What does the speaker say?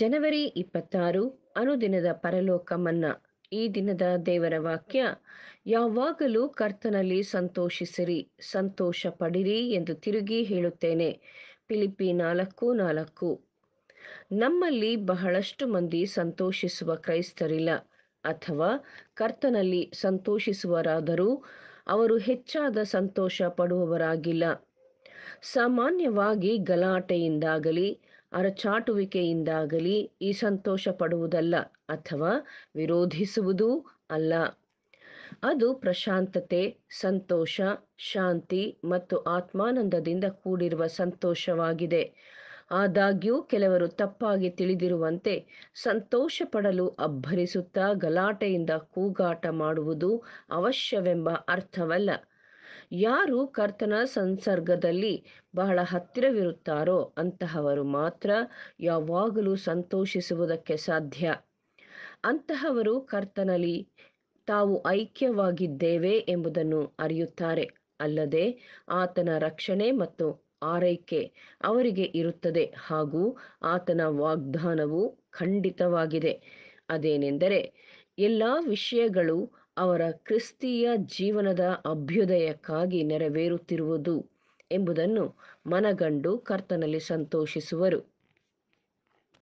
ಜನವರಿ ಇಪ್ಪತ್ತಾರು ಅನುದಿನದ ಪರಲೋಕ ಮನ್ನಾ ಈ ದಿನದ ದೇವರ ವಾಕ್ಯ ಯಾವಾಗಲೂ ಕರ್ತನಲ್ಲಿ ಸಂತೋಷಿಸಿರಿ ಸಂತೋಷ ಪಡಿರಿ ಎಂದು ತಿರುಗಿ ಹೇಳುತ್ತೇನೆ ಪಿಲಿಪಿ ನಾಲ್ಕು ನಾಲ್ಕು ನಮ್ಮಲ್ಲಿ ಬಹಳಷ್ಟು ಮಂದಿ ಸಂತೋಷಿಸುವ ಕ್ರೈಸ್ತರಿಲ್ಲ ಅಥವಾ ಕರ್ತನಲ್ಲಿ ಸಂತೋಷಿಸುವರಾದರೂ ಅವರು ಹೆಚ್ಚಾದ ಸಂತೋಷ ಪಡುವವರಾಗಿಲ್ಲ ಸಾಮಾನ್ಯವಾಗಿ ಗಲಾಟೆಯಿಂದಾಗಲಿ ಅರಚಾಟುವಿಕೆಯಿಂದಾಗಲಿ ಈ ಸಂತೋಷ ಪಡುವುದಲ್ಲ ಅಥವಾ ವಿರೋಧಿಸುವುದೂ ಅಲ್ಲ ಅದು ಪ್ರಶಾಂತತೆ ಸಂತೋಷ ಶಾಂತಿ ಮತ್ತು ಆತ್ಮಾನಂದದಿಂದ ಕೂಡಿರುವ ಸಂತೋಷವಾಗಿದೆ ಆದಾಗ್ಯೂ ಕೆಲವರು ತಪ್ಪಾಗಿ ತಿಳಿದಿರುವಂತೆ ಸಂತೋಷ ಪಡಲು ಅಬ್ಬರಿಸುತ್ತಾ ಗಲಾಟೆಯಿಂದ ಕೂಗಾಟ ಮಾಡುವುದು ಅವಶ್ಯವೆಂಬ ಅರ್ಥವಲ್ಲ ಯಾರು ಕರ್ತನ ಸಂಸರ್ಗದಲ್ಲಿ ಬಹಳ ಹತ್ತಿರವಿರುತ್ತಾರೋ ಅಂತಹವರು ಮಾತ್ರ ಯಾವಾಗಲೂ ಸಂತೋಷಿಸುವುದಕ್ಕೆ ಸಾಧ್ಯ ಅಂತಹವರು ಕರ್ತನಲ್ಲಿ ತಾವು ಐಕ್ಯವಾಗಿದ್ದೇವೆ ಎಂಬುದನ್ನು ಅರಿಯುತ್ತಾರೆ ಅಲ್ಲದೆ ಆತನ ರಕ್ಷಣೆ ಮತ್ತು ಆರೈಕೆ ಅವರಿಗೆ ಇರುತ್ತದೆ ಹಾಗೂ ಆತನ ವಾಗ್ದಾನವು ಖಂಡಿತವಾಗಿದೆ ಅದೇನೆಂದರೆ ಎಲ್ಲ ವಿಷಯಗಳು ಅವರ ಕ್ರಿಸ್ತೀಯ ಜೀವನದ ಅಭ್ಯುದಯಕ್ಕಾಗಿ ನೆರವೇರುತ್ತಿರುವುದು ಎಂಬುದನ್ನು ಮನಗಂಡು ಕರ್ತನಲ್ಲಿ ಸಂತೋಷಿಸುವರು